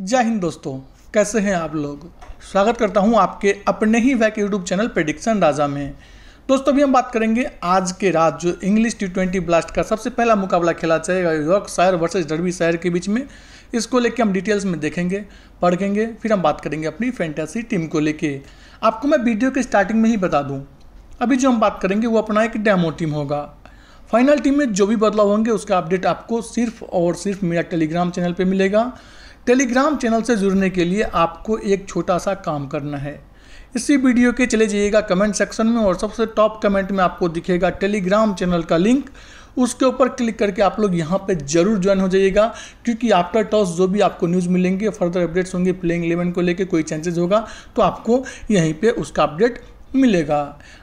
जय हिंद दोस्तों कैसे हैं आप लोग स्वागत करता हूं आपके अपने ही वैक यूट्यूब चैनल प्रेडिक्शन राजा में दोस्तों अभी हम बात करेंगे आज के रात जो इंग्लिश टी ट्वेंटी ब्लास्ट का सबसे पहला मुकाबला खेला जाएगा यॉर्क शायर वर्सेज डरबी शायर के बीच में इसको लेके हम डिटेल्स में देखेंगे पढ़ेंगे फिर हम बात करेंगे अपनी फैंटेसी टीम को लेके आपको मैं वीडियो के स्टार्टिंग में ही बता दूँ अभी जो हम बात करेंगे वो अपना एक डेमो टीम होगा फाइनल टीम में जो भी बदलाव होंगे उसका अपडेट आपको सिर्फ और सिर्फ मेरा टेलीग्राम चैनल पर मिलेगा टेलीग्राम चैनल से जुड़ने के लिए आपको एक छोटा सा काम करना है इसी वीडियो के चले जाइएगा कमेंट सेक्शन में और सबसे टॉप कमेंट में आपको दिखेगा टेलीग्राम चैनल का लिंक उसके ऊपर क्लिक करके आप लोग यहाँ पे जरूर ज्वाइन हो जाइएगा क्योंकि आफ्टर टॉस जो भी आपको न्यूज़ मिलेंगे फर्दर अपडेट्स होंगे प्लेइंग इलेवन को लेके कोई चांसेस होगा तो आपको यहीं पे उसका अपडेट मिलेगा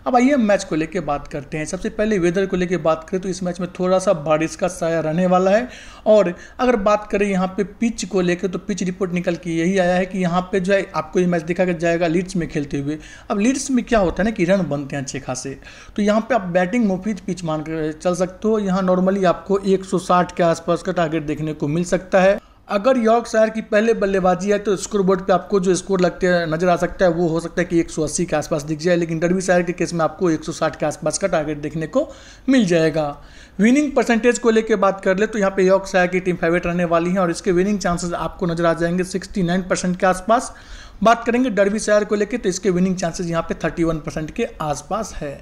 अब आइए मैच को लेकर बात करते हैं सबसे पहले वेदर को लेकर बात करें तो इस मैच में थोड़ा सा बारिश का साया रहने वाला है और अगर बात करें यहाँ पे पिच को लेकर तो पिच रिपोर्ट निकल के यही आया है कि यहाँ पे जो है आपको ये मैच देखा जाएगा लीड्स में खेलते हुए अब लीड्स में क्या होता है ना कि रन बनते हैं अच्छे खासे तो यहाँ पे आप बैटिंग मुफीद पिच मान कर चल सकते हो यहाँ नॉर्मली आपको एक के आसपास का टारगेट देखने को मिल सकता है अगर यॉर्क शायर की पहले बल्लेबाजी है तो स्कोर बोर्ड पे आपको जो स्कोर लगते हैं नजर आ सकता है वो हो सकता है कि 180 के आसपास दिख जाए लेकिन डरवी शायर के केस में आपको 160 के आसपास का टारगेट देखने को मिल जाएगा विनिंग परसेंटेज को लेकर बात कर ले तो यहाँ पे यॉर्क शायर की टीम फेवरेट रहने वाली है और इसके विनिंग चांसेस आपको नजर आ जाएंगे सिक्सटी के आसपास बात करेंगे डरवी शायर को लेकर तो इसके विनिंग चांसेज यहाँ पे थर्टी के आसपास है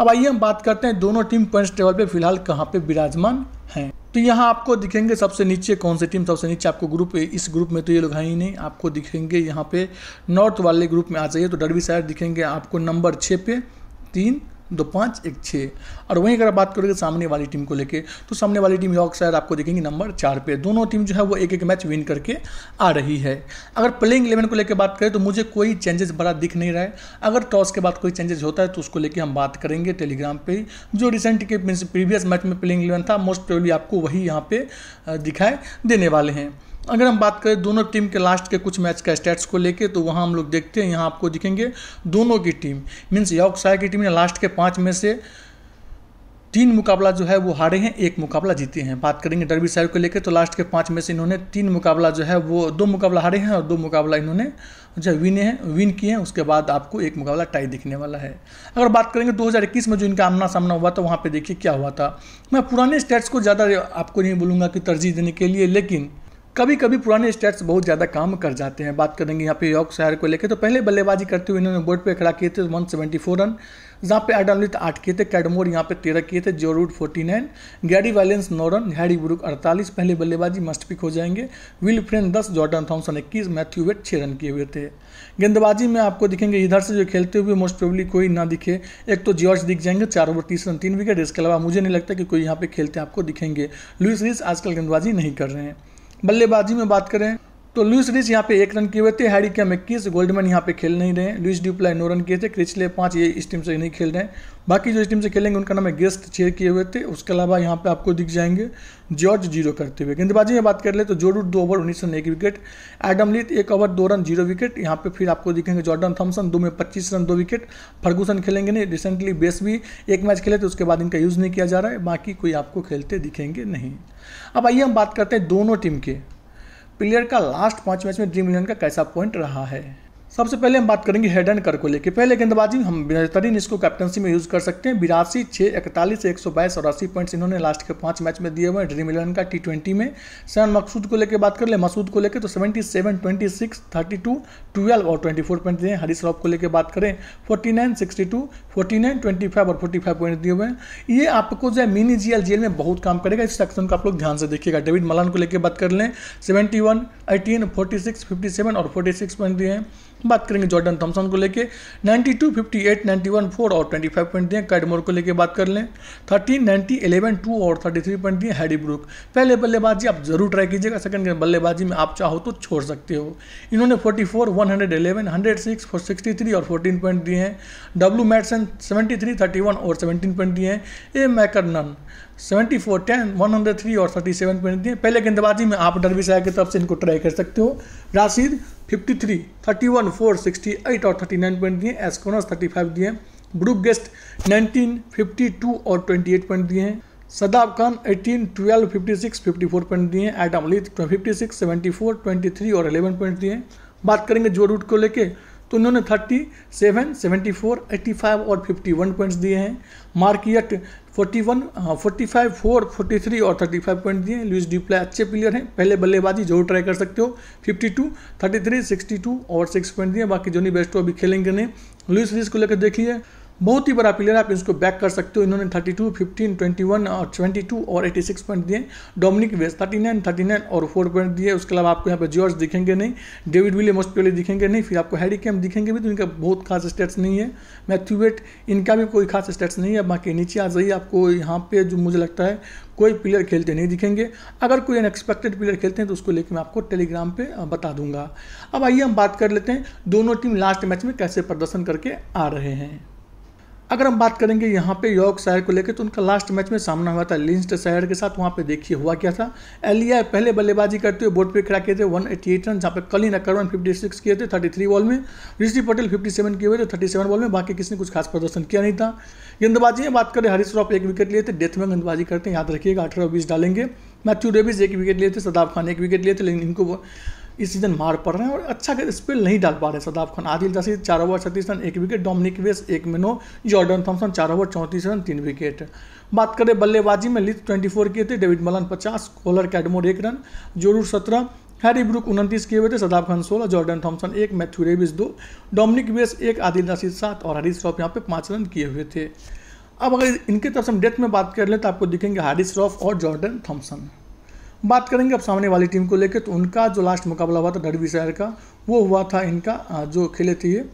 अब आइए हम बात करते हैं दोनों टीम पॉइंट्स टेबल पर फिलहाल कहाँ पर विराजमान हैं तो यहाँ आपको दिखेंगे सबसे नीचे कौन सी टीम सबसे नीचे आपको ग्रुप इस ग्रुप में तो ये लोग हैं ही नहीं आपको दिखेंगे यहाँ पे नॉर्थ वाले ग्रुप में आ जाइए तो डरबी साइड दिखेंगे आपको नंबर छः पे तीन दो पाँच एक छः और वहीं अगर बात करोगे सामने वाली टीम को लेके तो सामने वाली टीम यॉक शायद आपको देखेंगे नंबर चार पे दोनों टीम जो है वो एक एक मैच विन करके आ रही है अगर प्लेइंग इलेवन को लेकर बात करें तो मुझे कोई चेंजेस बड़ा दिख नहीं रहा है अगर टॉस के बाद कोई चेंजेस होता है तो उसको लेकर हम बात करेंगे टेलीग्राम पर जो रिसेंट के प्रीवियस मैच में प्लेइंग इलेवन था मोस्ट प्रोबली आपको वही यहाँ पर दिखाई देने वाले हैं अगर हम बात करें दोनों टीम के लास्ट के कुछ मैच का स्टैट्स को लेके तो वहाँ हम लोग देखते हैं यहाँ आपको दिखेंगे दोनों की टीम मीन्स यॉर्कशायर की टीम ने लास्ट के पाँच में से तीन मुकाबला जो है वो हारे हैं एक मुकाबला जीते हैं बात करेंगे डरबी साहब को लेकर तो लास्ट के पाँच में से इन्होंने तीन मुकाबला जो है वो दो मुकाबला हारे हैं और दो मुकाबला इन्होंने जो है विने हैं विन किए हैं उसके बाद आपको एक मुकाबला टाई दिखने वाला है अगर बात करेंगे 2021 में जो इनका आमना सामना हुआ था वहाँ पर देखिए क्या हुआ था मैं पुराने स्टेट्स को ज़्यादा आपको नहीं बोलूँगा कि तरजीह देने के लिए लेकिन कभी कभी पुराने स्टेट्स बहुत ज़्यादा काम कर जाते हैं बात करेंगे यहाँ पे यॉर्क शहर को लेकर तो पहले बल्लेबाजी करते हुए इन्होंने बोर्ड पे खड़ा किए थे वन सेवेंटी फोर रन जहाँ पे एडमलित आठ किए थे कैडमोर यहाँ पे तेरह किए थे Joe Root forty nine Gary Ballance नौ रन हैरी ब्रुक अड़तालीस पहले बल्लेबाजी मस्ट पिक हो जाएंगे विल फ्रेंड दस जॉर्डन थॉम्सन इक्कीस मैथ्यू वेट छः रन किए हुए थे गेंदबाजी में आपको दिखेंगे इधर से जो खेलते हुए मोस्ट प्रोबली कोई ना दिखे एक तो जॉर्ज दिख जाएंगे चार ओवर तीस रन तीन विकेट इसके अलावा मुझे नहीं लगता कि कोई यहाँ पे खेलते आपको दिखेंगे लुइस रिस आजकल गेंदबाजी नहीं कर रहे हैं बल्लेबाजी में बात करें तो लुइस रिच यहाँ पे एक रन किए हुए थे हैरी कैम इक्कीस गोल्डमैन यहाँ पे खेल नहीं रहे लुइस डिप्लाई नौ रन किए थे क्रिचले पाँच ये इस टीम से नहीं खेल रहे हैं बाकी जो इस टीम से खेलेंगे उनका नाम है गेस्ट छः किए हुए थे उसके अलावा यहाँ पे आपको दिख जाएंगे जॉर्ज जीरो करते हुए गेंदबाजी में बात कर ले तो जो रूट दो ओवर उन्नीस रन एक विकेट एडम लिथ एक ओवर दो रन जीरो विकेट यहाँ पे फिर आपको दिखेंगे जॉर्डन थॉमसन दो में पच्चीस रन दो विकेट फर्गूसन खेलेंगे नहीं रिसेंटली बेस भी एक मैच खेले थे उसके बाद इनका यूज़ नहीं किया जा रहा है बाकी कोई आपको खेलते दिखेंगे नहीं अब आइए हम बात करते हैं दोनों टीम के प्लेयर का लास्ट पाँच मैच में ड्रीम इलेवन का कैसा पॉइंट रहा है सबसे पहले हम बात करेंगे हेड एंड कर को लेकर पहले गेंदबाजी हम बेहतरीन इसको कैप्टनसी में यूज़ कर सकते हैं बिरासी छः इकतालीस एक सौ बाईस और अस्सी पॉइंट्स इन्होंने लास्ट के पांच मैच में दिए हुए हैं ड्रीम इलेवन का टी ट्वेंटी में सैन मकसूद को लेकर बात कर ले मसूद को लेकर तो seventy seven twenty six thirty two twelve और ट्वेंटी फोर पॉइंट दिए हैं हरीश रॉफ को लेकर बात करें forty nine sixty two forty nine twenty five और फोर्टी फाइव पॉइंट दिए हुए हैं ये आपको जो है मिनी जी एल में बहुत काम करेगा इस सेक्शन को आप लोग ध्यान से देखिएगा डेविड मलान को लेकर बात कर लें seventy one eighteen forty six fifty seven और फोर्टी सिक्स पॉइंट दिए हैं बात करेंगे जॉर्डन थॉमसन को लेके ninety two fifty eight ninety one four और ट्वेंटी फाइव पॉइंट दिए कैडमोर को लेके बात कर लें थर्टीन नाइन्टी एलेवन टू और थर्टी थ्री पॉइंट दिए हैरी ब्रुक पहले बल्लेबाजी आप जरूर ट्राई कीजिएगा सेकंड बल्लेबाजी में आप चाहो तो छोड़ सकते हो इन्होंने forty four one hundred eleven hundred six four sixty three और फोर्टीन पॉइंट दिए हैं W Matson seventy three thirty one और सेवेंटीन पॉइंट दिए हैं A McKiernan seventy four ten one hundred three और थर्टी सेवन पॉइंट दिए पहले गेंदबाजी में आप डरबी साहब की तरफ से इनको ट्राई कर सकते हो Rashid fifty three thirty one four sixty eight और थर्टी नाइन पॉइंट दिए एसकोनस थर्टी फाइव दिए ग्रुप गेस्ट नाइनटीन फिफ्टी टू और ट्वेंटी एट पॉइंट दिए हैं Shadab Khan eighteen twelve fifty six fifty four point दिए Adam Lyth fifty six seventy four twenty three और एलेवन पॉइंट दिए बात करेंगे जो रूट को लेकर तो इन्होंने thirty seven seventy four eighty five और फिफ्टी वन पॉइंट्स दिए हैं मार्कियट forty one forty five four forty three और थर्टी फाइव पॉइंट दिए हैं लुइस डिप्ले अच्छे प्लेयर हैं पहले बल्लेबाजी जरूर ट्राई कर सकते हो fifty two thirty three sixty two और सिक्स पॉइंट दिए बाकी जोनी बेस्टो अभी खेलेंगे नहीं लुइस रिस को लेकर देखिए बहुत ही बड़ा प्लेयर आप इसको बैक कर सकते हो इन्होंने 32, 15, 21 और 22 और 86 पॉइंट दिए डोमिनिक वेस 39, 39 और 4 पॉइंट दिए उसके अलावा आपको यहाँ पर जॉर्ज दिखेंगे नहीं डेविड विले मोस्ट प्लेयर दिखेंगे नहीं फिर आपको हैरी कैम दिखेंगे भी तो इनका बहुत खास स्टेट्स नहीं है मैथ्यू वेट इनका भी कोई खास स्टेट्स नहीं है बाकी नीचे आ जाइए आपको यहाँ पे जो मुझे लगता है कोई प्लेयर खेलते नहीं दिखेंगे अगर कोई अनएक्सपेक्टेड प्लेयर खेलते हैं तो उसको लेकर मैं आपको टेलीग्राम पर बता दूंगा अब आइए हम बात कर लेते हैं दोनों टीम लास्ट मैच में कैसे प्रदर्शन करके आ रहे हैं अगर हम बात करेंगे यहाँ पे यॉर्क शायर को लेकर तो उनका लास्ट मैच में सामना हुआ था लिंस्ट शायर के साथ वहाँ पे देखिए हुआ क्या था एलिया e पहले बल्लेबाजी करते हुए बोर्ड पे खड़ा किए थे 188 रन जहाँ पर कलिन अकरवन सिक्स किए थे 33 बॉल में ऋषि पटेल 57 किए हुए थे सेवन बॉल में बाकी किसी ने कुछ खास प्रदर्शन किया नहीं था गेंदबाजी में बात करें हरीश रॉफ एक विकेट लिए थे डेथ में गेंदबाजी करते हैं याद रखिएगा अठारह बीस डालेंगे मैथ्यू डेविस एक विकेट लिए थे सदाब खान एक विकेट लिए थे लेकिन इनको इस सीज़न मार पड़ रहे हैं और अच्छा स्पेल नहीं डाल पा रहे सदाफ खान आदिल जैसे चार ओवर छत्तीस रन एक विकेट डोमिनिक वेस एक में जॉर्डन थॉम्सन चार ओवर चौंतीस रन तीन विकेट बात करें बल्लेबाजी में लिस्ट ट्वेंटी फोर किए थे डेविड मलन पचास कोलर कैडमोर एक रन जोरूर सत्रह हैरी ब्रुक उनतीस किए हुए थे सदाफ खान सोलह जॉर्डन थॉमसन एक मैथ्यू रेविस दो डोमिनिक वेस एक आदिल नासिर सात और हरीश श्रॉफ यहाँ पे पाँच रन किए हुए थे अब अगर इनके तरफ से हम डेथ में बात कर लें तो आपको दिखेंगे हारिस श्रॉफ और जॉर्डन थॉमसन बात करेंगे अब सामने वाली टीम को लेकर तो उनका जो लास्ट मुकाबला हुआ था डरबी शहर का वो हुआ था इनका जो खेले थे ये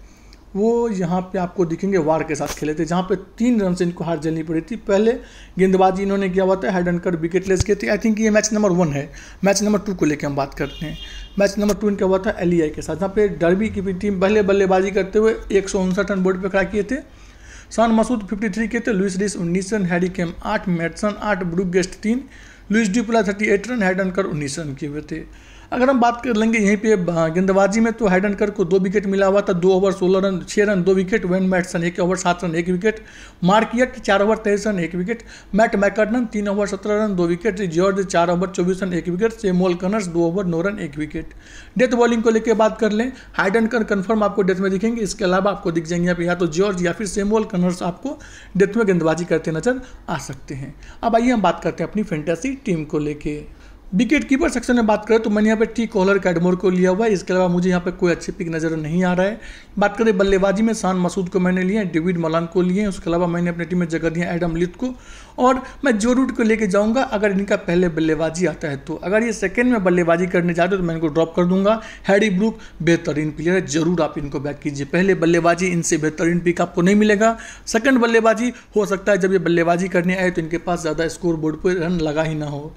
वो यहाँ पे आपको दिखेंगे वार के साथ खेले थे जहाँ पे तीन रन से इनको हार झेलनी पड़ी थी पहले गेंदबाजी इन्होंने किया हुआ था हेड एंड कर विकेट लेस किए थे आई थिंक ये मैच नंबर वन है मैच नंबर टू को लेकर हम बात करते हैं मैच नंबर टू इनका हुआ था एल e के साथ जहाँ पे डरबी की भी टीम पहले बल्लेबाजी करते हुए एक रन बोर्ड पर खड़ा किए थे सान मसूद 53 के थे लुइस डिस उन्नीस रन हैरी केम आठ मैटसन आठ ब्रुक गेस्ट तीन लुइस थर्टी 38 रन हैडन कर रन किए हुए थे अगर हम बात कर लेंगे यहीं पे हाँ, गेंदबाजी में तो हेडनकर को दो विकेट मिला हुआ था दो ओवर सोलह रन छः रन दो विकेट वेन मैटसन एक ओवर सात रन एक विकेट मार्कियट चार ओवर तेईस रन एक विकेट मैट मैकर्डन तीन ओवर सत्रह रन दो विकेट जॉर्ज चार ओवर चौबीस रन एक विकेट सेमोल कनर्स दो ओवर नौ रन एक विकेट डेथ बॉलिंग को लेकर बात कर लें हाइडनकर कन्फर्म आपको डेथ में दिखेंगे इसके अलावा आपको दिख जाएंगे यहाँ पे या तो जॉर्ज या फिर सेमोल कनर्स आपको डेथ में गेंदबाजी करते नजर आ सकते हैं अब आइए हम बात करते हैं अपनी फेंटेसी टीम को लेकर विकेट कीपर सेक्शन में बात करें तो मैंने यहाँ पे टी कॉलर कैडमोर को लिया हुआ है इसके अलावा मुझे यहाँ पे कोई अच्छे पिक नज़र नहीं आ रहा है बात करें बल्लेबाजी में शान मसूद को मैंने लिए डेविड मलान को लिए उसके अलावा मैंने अपनी टीम में जगह दिया एडम लिथ को और मैं जो रूट को लेके जाऊँगा अगर इनका पहले बल्लेबाजी आता है तो अगर ये सेकेंड में बल्लेबाजी करने जाते तो मैं इनको ड्रॉप कर दूंगा हैडी ब्रूक बेहतरीन प्लेयर है जरूर आप इनको बैक कीजिए पहले बल्लेबाजी इनसे बेहतरीन पिक आपको नहीं मिलेगा सेकेंड बल्लेबाजी हो सकता है जब ये बल्लेबाजी करने आए तो इनके पास ज़्यादा स्कोर बोर्ड पर रन लगा ही ना हो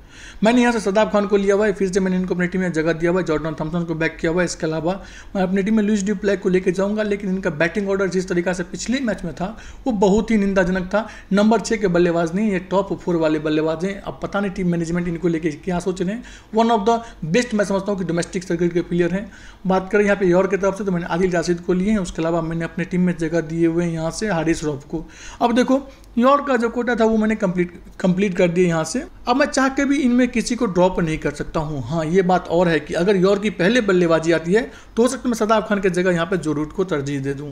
मैंने यहाँ से सदा अल्ताफ खान को लिया हुआ है फिर से मैंने इनको अपनी टीम में जगह दिया हुआ है जॉर्डन थम्सन को बैक किया हुआ है इसके अलावा मैं अपनी टीम में लुइस डी प्लेक को लेकर जाऊंगा लेकिन इनका बैटिंग ऑर्डर जिस तरीका से पिछले मैच में था वो बहुत ही निंदाजनक था नंबर छः के बल्लेबाज नहीं ये टॉप फोर वाले बल्लेबाज हैं अब पता नहीं टीम मैनेजमेंट इनको लेकर क्या सोच रहे हैं वन ऑफ द बेस्ट मैं समझता हूँ कि डोमेस्टिक सर्किट के प्लेयर हैं बात करें यहाँ पे यौर की तरफ से तो मैंने आदिल राशिद को लिए हैं उसके अलावा मैंने अपनी टीम में जगह दिए हुए हैं यहाँ से हारिस रॉफ को अब देखो यौर का जो कोटा था वो मैंने कंप्लीट कंप्लीट कर दिया यहाँ से अब मैं चाह के भी इनमें किसी को ड्रॉप टॉप नहीं कर सकता हूँ हाँ ये बात और है कि अगर यॉर्क की पहले बल्लेबाजी आती है तो हो सकता है मैं सदाब खान की जगह यहाँ पर जोरूट को तरजीह दे दूँ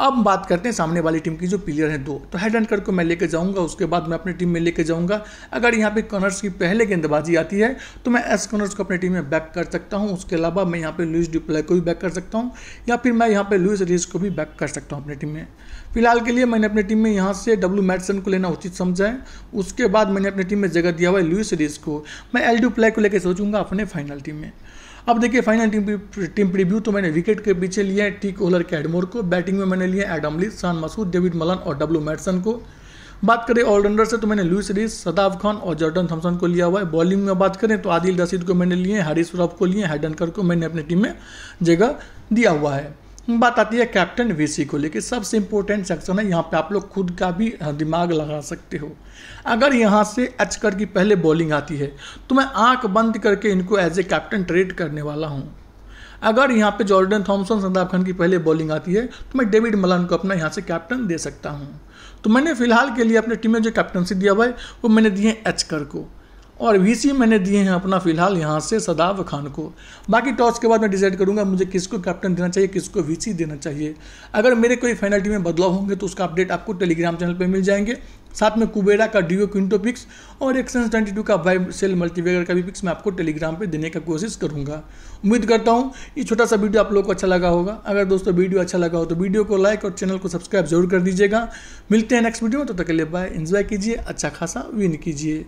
अब बात करते हैं सामने वाली टीम की जो प्लेयर हैं दो तो हेड एंडकर को मैं लेकर जाऊंगा उसके बाद मैं अपनी टीम में लेकर जाऊंगा अगर यहाँ पे कॉनर्स की पहले गेंदबाजी आती है तो मैं एस कॉनर्स को अपनी टीम में बैक कर सकता हूँ उसके अलावा मैं यहाँ पे लुइस डिप्लाई को भी बैक कर सकता हूँ या फिर मैं यहाँ पे लुइस रेस को भी बैक कर सकता हूँ अपनी टीम में फिलहाल के लिए मैंने अपनी टीम में यहाँ से डब्ल्यू मैडसन को लेना उचित समझा है उसके बाद मैंने अपनी टीम में जगह दिया हुआ है लुइस रेस को मैं एल डी को लेकर सोचूंगा अपने फाइनल टीम में अब देखिए फाइनल टीम टीम प्रीव्यू तो मैंने विकेट के पीछे लिया है कोहलर ओलर कैडमोर को बैटिंग में मैंने लिया Adam Lyth Shan Masood David Malan और डब्ल्यू मैटसन को बात करें ऑलराउंडर से तो मैंने लुइस रिस सदाफ खान और जॉर्डन थम्सन को लिया हुआ है बॉलिंग में बात करें तो आदिल रशीद को मैंने लिए हैं हरीश को लिए हैडनकर को मैंने अपनी टीम में जगह दिया हुआ है बात आती है कैप्टन वीसी को लेकर सबसे इम्पोर्टेंट सेक्शन है यहाँ पे आप लोग खुद का भी हाँ, दिमाग लगा सकते हो अगर यहाँ से अचकर की पहले बॉलिंग आती है तो मैं आंख बंद करके इनको एज ए कैप्टन ट्रेड करने वाला हूँ अगर यहाँ पे जॉर्डन थॉमसन संदाब खान की पहले बॉलिंग आती है तो मैं डेविड मलान को अपना यहाँ से कैप्टन दे सकता हूँ तो मैंने फिलहाल के लिए अपने टीम में जो कैप्टनसी दिया हुआ है वो मैंने दिए एचकर को और वीसी मैंने दिए हैं अपना फिलहाल यहाँ से सदाब खान को बाकी टॉस के बाद मैं डिसाइड करूँगा मुझे किसको कैप्टन देना चाहिए किसको वीसी देना चाहिए अगर मेरे कोई फाइनल में बदलाव होंगे तो उसका अपडेट आपको टेलीग्राम चैनल पर मिल जाएंगे साथ में कुबेरा का डिओ क्विंटो पिक्स और एक्सेंस ट्वेंटी टू का वाइब सेल मल्टीवेगर का भी पिक्स मैं आपको टेलीग्राम पर देने का कोशिश करूँगा उम्मीद करता हूँ ये छोटा सा वीडियो आप लोग को अच्छा लगा होगा अगर दोस्तों वीडियो अच्छा लगा हो तो वीडियो को लाइक और चैनल को सब्सक्राइब जरूर कर दीजिएगा मिलते हैं नेक्स्ट वीडियो में तो तक के बाय इन्जॉय कीजिए अच्छा खासा विन कीजिए